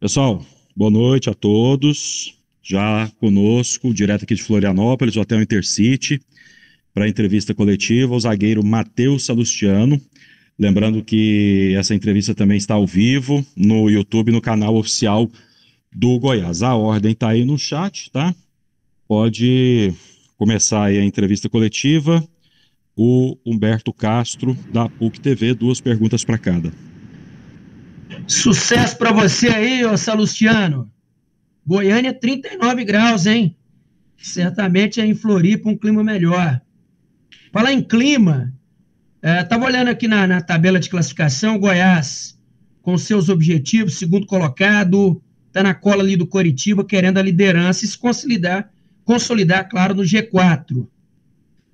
Pessoal, boa noite a todos. Já conosco, direto aqui de Florianópolis, o Hotel Intercity, para a entrevista coletiva, o zagueiro Matheus Salustiano. Lembrando que essa entrevista também está ao vivo no YouTube, no canal oficial do Goiás. A ordem está aí no chat, tá? Pode começar aí a entrevista coletiva o Humberto Castro, da PUC TV. Duas perguntas para cada. Sucesso para você aí, ô Salustiano. Goiânia, 39 graus, hein? Certamente é em Floripa um clima melhor. Falar em clima, estava é, olhando aqui na, na tabela de classificação, Goiás, com seus objetivos, segundo colocado, está na cola ali do Coritiba, querendo a liderança e se consolidar, consolidar, claro, no G4.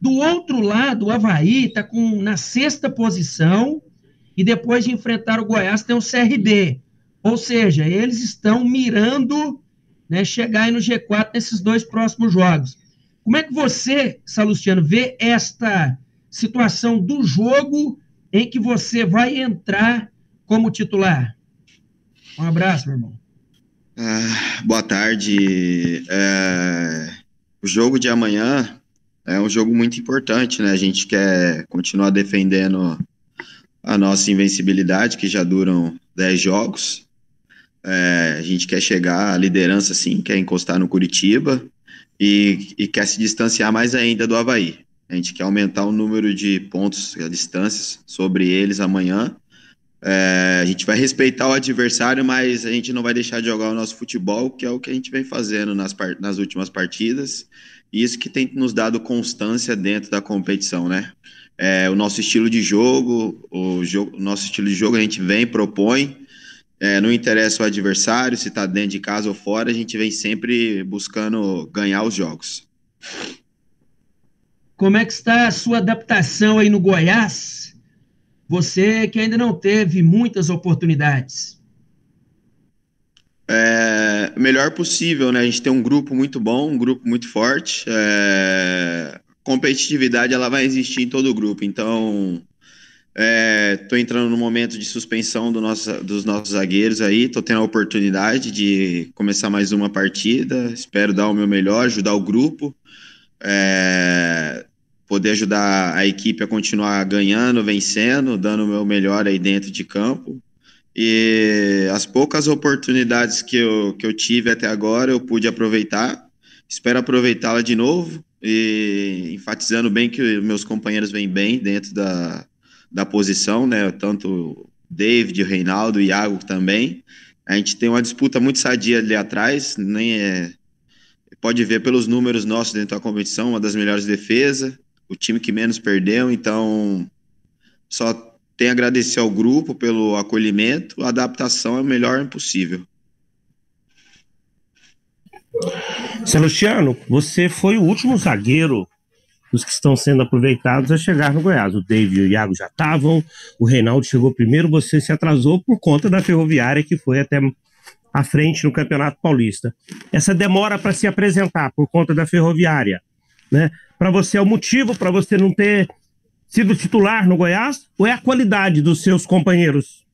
Do outro lado, o Havaí está na sexta posição e depois de enfrentar o Goiás tem o CRB. Ou seja, eles estão mirando né, chegar aí no G4 nesses dois próximos jogos. Como é que você, Salustiano, vê esta situação do jogo em que você vai entrar como titular? Um abraço, meu irmão. Ah, boa tarde. É... O jogo de amanhã é um jogo muito importante, né? A gente quer continuar defendendo a nossa invencibilidade, que já duram 10 jogos. É, a gente quer chegar à liderança, sim, quer encostar no Curitiba e, e, quer se distanciar mais ainda do Havaí. A gente quer aumentar o número de pontos, a distâncias sobre eles amanhã. É, a gente vai respeitar o adversário, mas a gente não vai deixar de jogar o nosso futebol, que é o que a gente vem fazendo nas, nas últimas partidas isso que tem nos dado constância dentro da competição, né? É, o nosso estilo de jogo, o, jogo, nosso estilo de jogo a gente vem, propõe, é, não interessa o adversário, se está dentro de casa ou fora, a gente vem sempre buscando ganhar os jogos. Como é que está a sua adaptação aí no Goiás? Você que ainda não teve muitas oportunidades é, melhor possível, né? A gente tem um grupo muito bom, um grupo muito forte. É, competitividade ela vai existir em todo o grupo. Então, é, tô entrando no momento de suspensão do nosso, dos nossos zagueiros aí. tô tendo a oportunidade de começar mais uma partida. Espero dar o meu melhor, ajudar o grupo. É, poder ajudar a equipe a continuar ganhando, vencendo, dando o meu melhor aí dentro de campo. E as poucas oportunidades que eu, que eu tive até agora, eu pude aproveitar. Espero aproveitá-la de novo. E enfatizando bem que meus companheiros vêm bem dentro da, da posição, né? Tanto David, Reinaldo, Iago também. A gente tem uma disputa muito sadia ali atrás, nem é... pode ver pelos números nossos dentro da competição, uma das melhores defesas, o time que menos perdeu, então só tem a agradecer ao grupo pelo acolhimento. A adaptação é o melhor possível. Sebastiano, você foi o último zagueiro dos que estão sendo aproveitados a chegar no Goiás. O David e o Iago já estavam, o Reinaldo chegou primeiro, você se atrasou por conta da ferroviária que foi até à frente no Campeonato Paulista. Essa demora para se apresentar por conta da ferroviária, né? Para você é o motivo para você não ter sido titular no Goiás ou é a qualidade dos seus companheiros?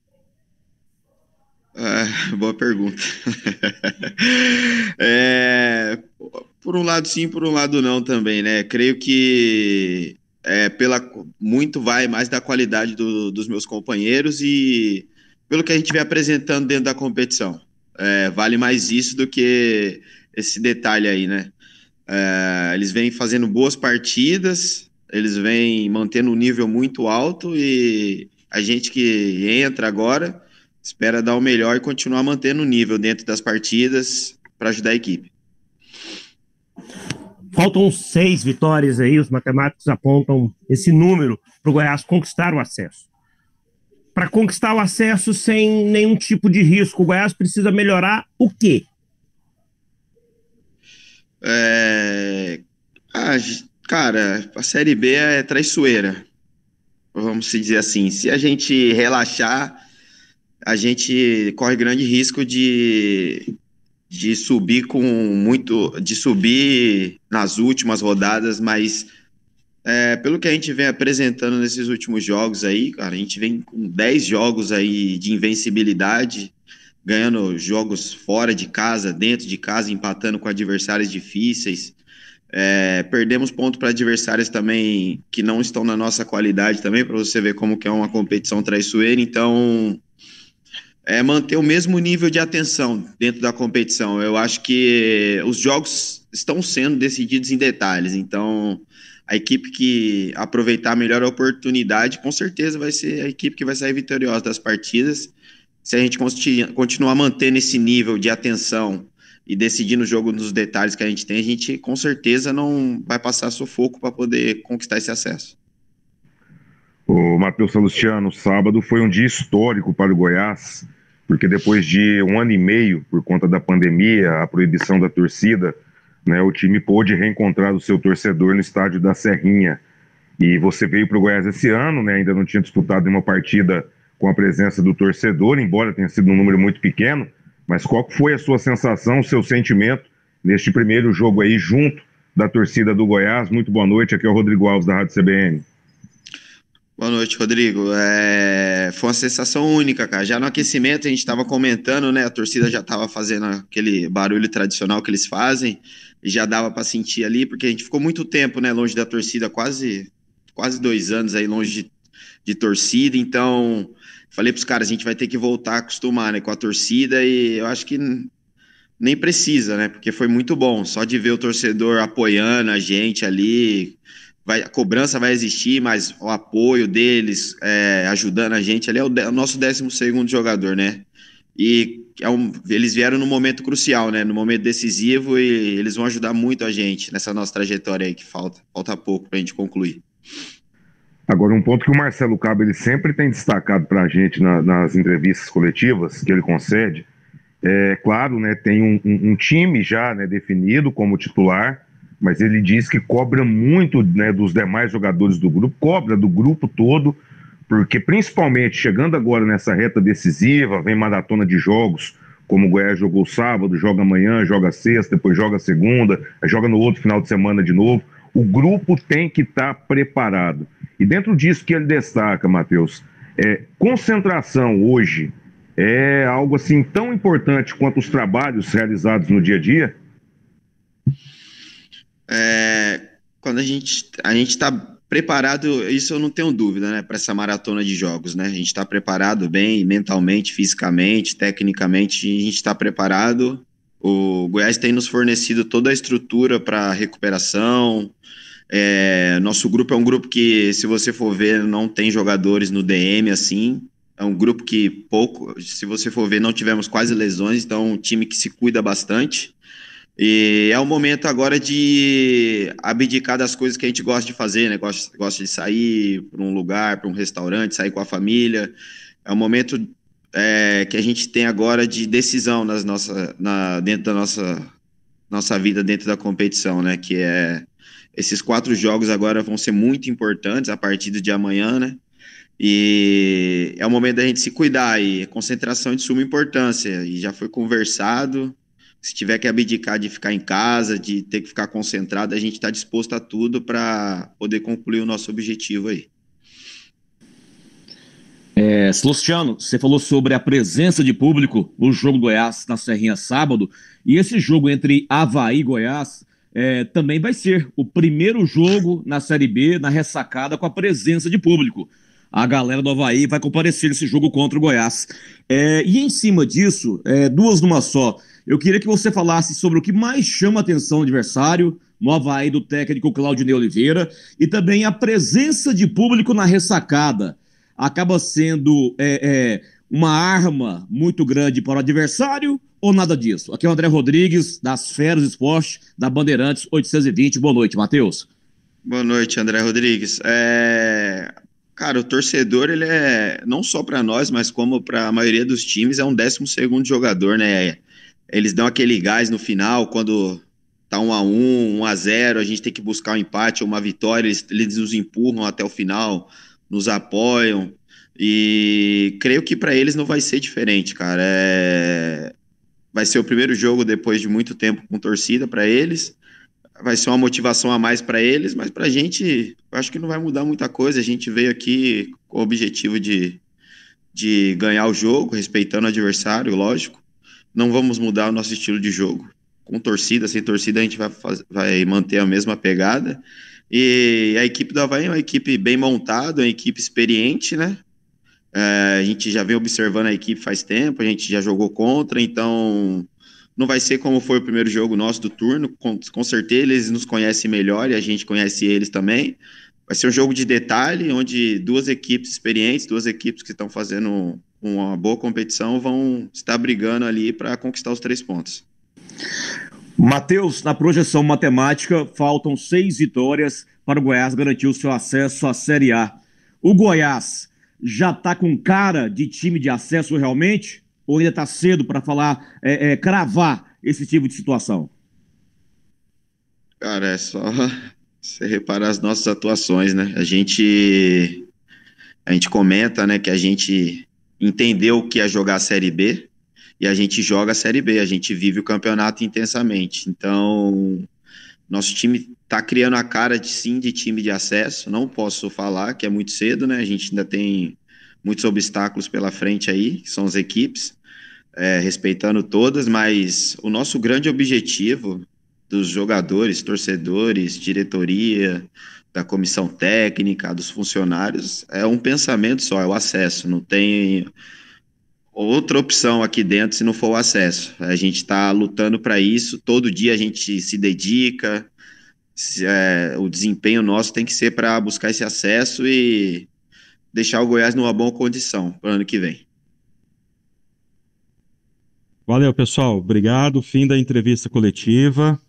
É, boa pergunta. é, por um lado sim, por um lado não também, né? Creio que é, pela muito vai mais da qualidade do, dos meus companheiros e pelo que a gente vem apresentando dentro da competição. É, vale mais isso do que esse detalhe aí, né? É, eles vêm fazendo boas partidas, eles vêm mantendo um nível muito alto e a gente que entra agora espera dar o melhor e continuar mantendo o nível dentro das partidas para ajudar a equipe. Faltam seis vitórias aí, os matemáticos apontam esse número para o Goiás conquistar o acesso. Para conquistar o acesso sem nenhum tipo de risco, o Goiás precisa melhorar o quê? É... gente... Cara, a Série B é traiçoeira, vamos dizer assim. Se a gente relaxar, a gente corre grande risco de, de subir com muito. de subir nas últimas rodadas, mas é, pelo que a gente vem apresentando nesses últimos jogos aí, cara, a gente vem com 10 jogos aí de invencibilidade, ganhando jogos fora de casa, dentro de casa, empatando com adversários difíceis. É, perdemos ponto para adversários também que não estão na nossa qualidade também, para você ver como que é uma competição traiçoeira. Então, é manter o mesmo nível de atenção dentro da competição. Eu acho que os jogos estão sendo decididos em detalhes. Então, a equipe que aproveitar a melhor oportunidade, com certeza vai ser a equipe que vai sair vitoriosa das partidas. Se a gente continuar mantendo esse nível de atenção e decidir no jogo nos detalhes que a gente tem, a gente com certeza não vai passar sufoco para poder conquistar esse acesso. O Matheus Salustiano, sábado foi um dia histórico para o Goiás, porque depois de um ano e meio, por conta da pandemia, a proibição da torcida, né, o time pôde reencontrar o seu torcedor no estádio da Serrinha. E você veio para o Goiás esse ano, né, ainda não tinha disputado uma partida com a presença do torcedor, embora tenha sido um número muito pequeno, mas qual foi a sua sensação, o seu sentimento neste primeiro jogo aí junto da torcida do Goiás? Muito boa noite, aqui é o Rodrigo Alves da Rádio CBN. Boa noite, Rodrigo. É... Foi uma sensação única, cara. Já no aquecimento a gente estava comentando, né? A torcida já estava fazendo aquele barulho tradicional que eles fazem e já dava para sentir ali, porque a gente ficou muito tempo, né? Longe da torcida, quase quase dois anos aí longe de de torcida, então falei para os caras, a gente vai ter que voltar a acostumar né, com a torcida e eu acho que nem precisa, né? Porque foi muito bom, só de ver o torcedor apoiando a gente ali, vai, a cobrança vai existir, mas o apoio deles é, ajudando a gente ali é o, o nosso 12 segundo jogador, né? E é um, eles vieram no momento crucial, né? No momento decisivo e eles vão ajudar muito a gente nessa nossa trajetória aí que falta, falta pouco para a gente concluir. Agora, um ponto que o Marcelo Cabo ele sempre tem destacado para a gente na, nas entrevistas coletivas que ele concede, é claro, né, tem um, um, um time já né, definido como titular, mas ele diz que cobra muito né, dos demais jogadores do grupo, cobra do grupo todo, porque principalmente chegando agora nessa reta decisiva, vem maratona de jogos, como o Goiás jogou sábado, joga amanhã, joga sexta, depois joga segunda, joga no outro final de semana de novo. O grupo tem que estar tá preparado. E dentro disso que ele destaca, Matheus, é, concentração hoje é algo assim tão importante quanto os trabalhos realizados no dia a dia? É, quando a gente a gente está preparado, isso eu não tenho dúvida, né, para essa maratona de jogos, né? A gente está preparado bem, mentalmente, fisicamente, tecnicamente, a gente está preparado. O Goiás tem nos fornecido toda a estrutura para recuperação, é, nosso grupo é um grupo que, se você for ver, não tem jogadores no DM assim. É um grupo que pouco, se você for ver, não tivemos quase lesões, então é um time que se cuida bastante. E é o momento agora de abdicar das coisas que a gente gosta de fazer, né? Gosta, gosta de sair para um lugar, para um restaurante, sair com a família. É o momento é, que a gente tem agora de decisão nas nossa, na, dentro da nossa, nossa vida, dentro da competição, né? Que é esses quatro jogos agora vão ser muito importantes a partir de amanhã, né? E é o momento da gente se cuidar e concentração é de suma importância. E já foi conversado. Se tiver que abdicar de ficar em casa, de ter que ficar concentrado, a gente está disposto a tudo para poder concluir o nosso objetivo aí. É, Luciano, você falou sobre a presença de público no jogo Goiás na Serrinha sábado. E esse jogo entre Havaí e Goiás é, também vai ser o primeiro jogo na Série B, na ressacada, com a presença de público. A galera do Havaí vai comparecer nesse jogo contra o Goiás. É, e em cima disso, é, duas numa só. Eu queria que você falasse sobre o que mais chama a atenção do adversário, no Havaí do técnico Claudinei Oliveira, e também a presença de público na ressacada. Acaba sendo é, é uma arma muito grande para o adversário ou nada disso? Aqui é o André Rodrigues, das Feras Esporte, da Bandeirantes 820. Boa noite, Matheus. Boa noite, André Rodrigues. É... Cara, o torcedor, ele é, não só para nós, mas como para a maioria dos times, é um décimo segundo jogador, né? Eles dão aquele gás no final, quando tá 1 a 1 1 a 0 a gente tem que buscar um empate ou uma vitória, eles, eles nos empurram até o final, nos apoiam, e creio que para eles não vai ser diferente, cara. É... Vai ser o primeiro jogo depois de muito tempo com torcida para eles. Vai ser uma motivação a mais para eles, mas para a gente, acho que não vai mudar muita coisa. A gente veio aqui com o objetivo de, de ganhar o jogo, respeitando o adversário, lógico. Não vamos mudar o nosso estilo de jogo. Com torcida, sem torcida, a gente vai, vai manter a mesma pegada. E a equipe do Havaí é uma equipe bem montada, uma equipe experiente, né? É, a gente já vem observando a equipe faz tempo, a gente já jogou contra, então não vai ser como foi o primeiro jogo nosso do turno. Com, com certeza eles nos conhecem melhor e a gente conhece eles também. Vai ser um jogo de detalhe, onde duas equipes experientes, duas equipes que estão fazendo uma boa competição, vão estar brigando ali para conquistar os três pontos. Matheus, na projeção matemática, faltam seis vitórias para o Goiás garantir o seu acesso à Série A. O Goiás já está com cara de time de acesso realmente? Ou ainda está cedo para falar, é, é, cravar esse tipo de situação? Cara, é só você reparar as nossas atuações, né? A gente a gente comenta, né, que a gente entendeu o que é jogar a Série B e a gente joga a Série B, a gente vive o campeonato intensamente. Então, nosso time tá criando a cara de sim de time de acesso. Não posso falar que é muito cedo, né? A gente ainda tem muitos obstáculos pela frente aí, que são as equipes, é, respeitando todas, mas o nosso grande objetivo dos jogadores, torcedores, diretoria, da comissão técnica, dos funcionários, é um pensamento só, é o acesso. Não tem outra opção aqui dentro se não for o acesso. A gente está lutando para isso, todo dia a gente se dedica, é, o desempenho nosso tem que ser para buscar esse acesso e deixar o Goiás numa boa condição para o ano que vem. Valeu, pessoal. Obrigado. Fim da entrevista coletiva.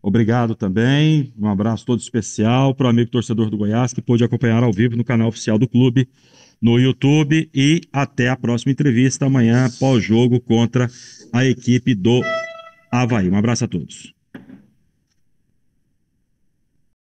Obrigado também. Um abraço todo especial para o amigo torcedor do Goiás que pôde acompanhar ao vivo no canal oficial do clube no YouTube. E até a próxima entrevista amanhã, pós-jogo contra a equipe do Havaí. Um abraço a todos.